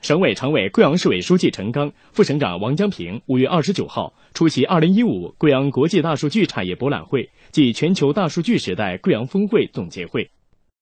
省委常委、贵阳市委书记陈刚，副省长王江平五月二十九号出席二零一五贵阳国际大数据产业博览会暨全球大数据时代贵阳峰会总结会。